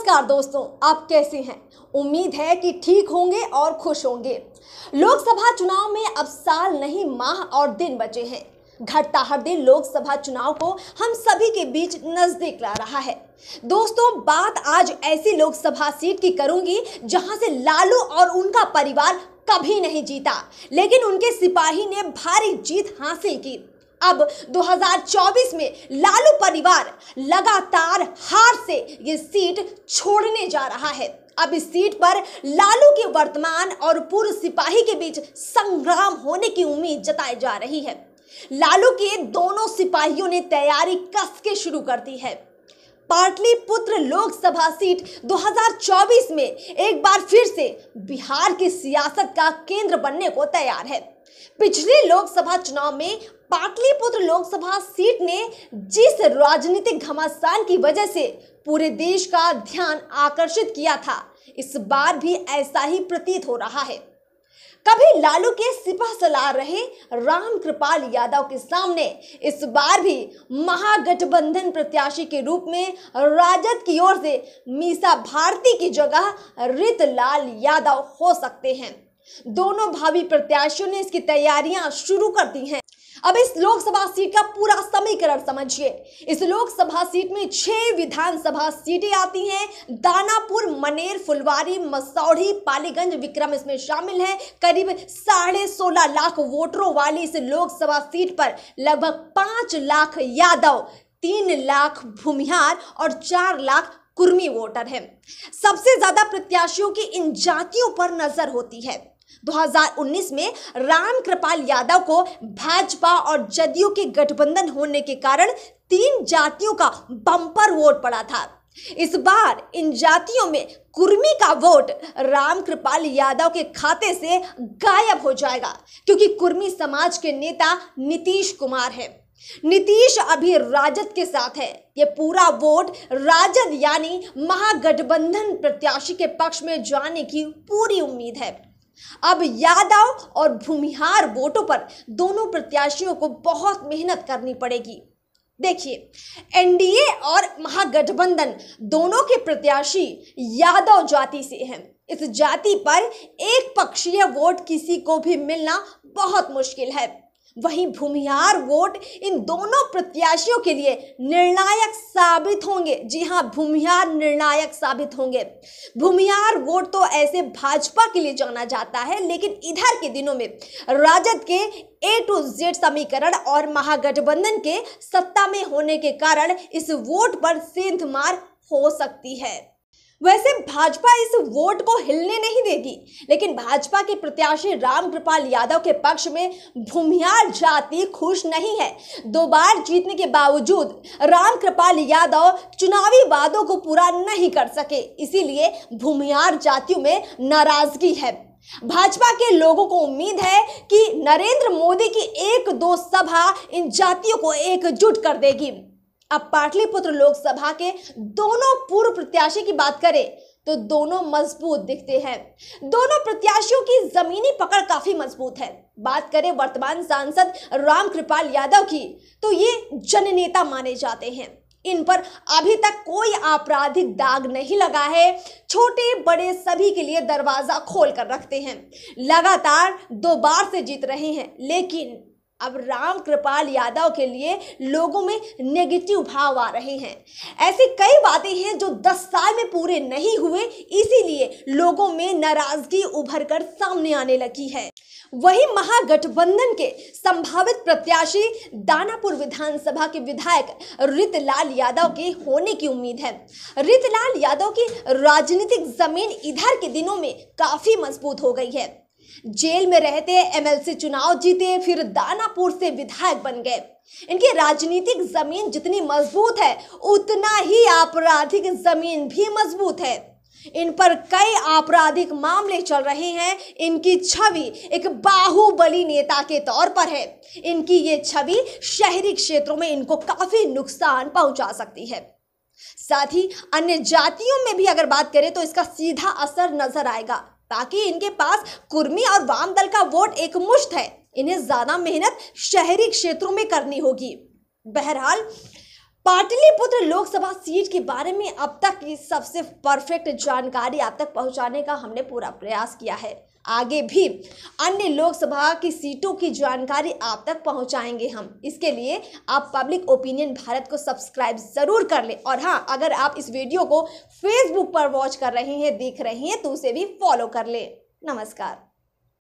नमस्कार दोस्तों आप कैसे हैं उम्मीद है कि ठीक होंगे और खुश होंगे लोकसभा चुनाव में अब साल नहीं माह और दिन बचे हैं घटता हर दिन लोकसभा चुनाव को हम सभी के बीच नजदीक ला रहा है दोस्तों बात आज ऐसी लोकसभा सीट की करूंगी जहां से लालू और उनका परिवार कभी नहीं जीता लेकिन उनके सिपाही ने भारी जीत हासिल की अब 2024 में लालू परिवार लगातार हार से ये सीट छोड़ने जा रहा है अब इस सीट पर लालू के वर्तमान और पूर्व सिपाही के बीच संग्राम होने की उम्मीद जताई जा रही है लालू के दोनों सिपाहियों ने तैयारी कस के शुरू कर दी है पाटली पुत्र लोकसभा सीट 2024 में एक बार फिर से बिहार की सियासत का केंद्र बनने को तैयार है पिछले लोकसभा चुनाव में पाटलिपुत्र लोकसभा सीट ने जिस राजनीतिक घमासान की वजह से पूरे देश का ध्यान आकर्षित किया था इस बार भी ऐसा ही प्रतीत हो रहा है कभी लालू के सिपा सलार रहे राम कृपाल यादव के सामने इस बार भी महागठबंधन प्रत्याशी के रूप में राजद की ओर से मीसा भारती की जगह रित लाल यादव हो सकते हैं दोनों भावी प्रत्याशियों ने इसकी तैयारियां शुरू कर दी हैं अब इस लोकसभा सीट का पूरा समीकरण समझिए इस लोकसभा सीट में छह विधानसभा सीटें आती हैं दानापुर मनेर फुलवारी मसौढ़ी पालीगंज विक्रम इसमें शामिल है करीब साढ़े सोलह लाख वोटरों वाली इस लोकसभा सीट पर लगभग पांच लाख यादव तीन लाख भूमिहार और चार लाख कुर्मी वोटर हैं सबसे ज्यादा प्रत्याशियों की इन जातियों पर नजर होती है 2019 में राम कृपाल यादव को भाजपा और जदयू के गठबंधन होने के कारण तीन जातियों का बम्पर वोट पड़ा था इस बार इन जातियों में कुर्मी का वोट राम कृपाल यादव के खाते से गायब हो जाएगा क्योंकि कुर्मी समाज के नेता नीतीश कुमार हैं नीतीश अभी राजद के साथ है ये पूरा वोट राजद यानी महागठबंधन प्रत्याशी के पक्ष में जाने की पूरी उम्मीद है अब यादव और भूमिहार वोटों पर दोनों प्रत्याशियों को बहुत मेहनत करनी पड़ेगी देखिए एनडीए और महागठबंधन दोनों के प्रत्याशी यादव जाति से हैं इस जाति पर एक पक्षीय वोट किसी को भी मिलना बहुत मुश्किल है वहीं भूमिहार वोट इन दोनों प्रत्याशियों के लिए निर्णायक साबित होंगे जी हाँ भूमिहार निर्णायक साबित होंगे भूमिहार वोट तो ऐसे भाजपा के लिए जाना जाता है लेकिन इधर के दिनों में राजद के ए टू जेड समीकरण और महागठबंधन के सत्ता में होने के कारण इस वोट पर सेंध मार हो सकती है वैसे भाजपा इस वोट को हिलने नहीं देगी लेकिन भाजपा के प्रत्याशी रामकृपाल यादव के पक्ष में भूमिहार जाति खुश नहीं है दो बार जीतने के बावजूद रामकृपाल यादव चुनावी वादों को पूरा नहीं कर सके इसीलिए भूमिहार जातियों में नाराजगी है भाजपा के लोगों को उम्मीद है कि नरेंद्र मोदी की एक दो सभा इन जातियों को एकजुट कर देगी अब पाटलिपुत्र लोकसभा के दोनों पूर्व प्रत्याशी की बात करें तो दोनों मजबूत दिखते हैं दोनों प्रत्याशियों की जमीनी पकड़ काफी मजबूत है बात करें वर्तमान सांसद रामकृपाल यादव की तो ये जननेता माने जाते हैं इन पर अभी तक कोई आपराधिक दाग नहीं लगा है छोटे बड़े सभी के लिए दरवाजा खोल कर रखते हैं लगातार दो बार से जीत रहे हैं लेकिन अब राम कृपाल यादव के लिए लोगों में नेगेटिव भाव आ रहे हैं ऐसी कई बातें हैं जो 10 साल में पूरे नहीं हुए इसीलिए लोगों में नाराजगी उभर कर सामने आने लगी है वही महागठबंधन के संभावित प्रत्याशी दानापुर विधानसभा के विधायक रितलाल यादव के होने की उम्मीद है रितलाल यादव की राजनीतिक जमीन इधर के दिनों में काफी मजबूत हो गई है जेल में रहते एमएलसी चुनाव जीते फिर दानापुर से विधायक बन गए इनकी राजनीतिक जमीन जितनी मजबूत है उतना ही आपराधिक जमीन भी मजबूत है इन पर कई आपराधिक मामले चल रहे हैं इनकी छवि एक बाहुबली नेता के तौर पर है इनकी ये छवि शहरी क्षेत्रों में इनको काफी नुकसान पहुंचा सकती है साथ ही अन्य जातियों में भी अगर बात करें तो इसका सीधा असर नजर आएगा ताकि इनके पास कुर्मी और वाम दल का वोट एक मुश्त है इन्हें ज़्यादा मेहनत शहरी क्षेत्रों में करनी होगी बहरहाल पाटलिपुत्र लोकसभा सीट के बारे में अब तक की सबसे परफेक्ट जानकारी आप तक पहुंचाने का हमने पूरा प्रयास किया है आगे भी अन्य लोकसभा की सीटों की जानकारी आप तक पहुंचाएंगे हम इसके लिए आप पब्लिक ओपिनियन भारत को सब्सक्राइब ज़रूर कर लें और हाँ अगर आप इस वीडियो को फेसबुक पर वॉच कर रहे हैं देख रहे हैं तो उसे भी फॉलो कर लें नमस्कार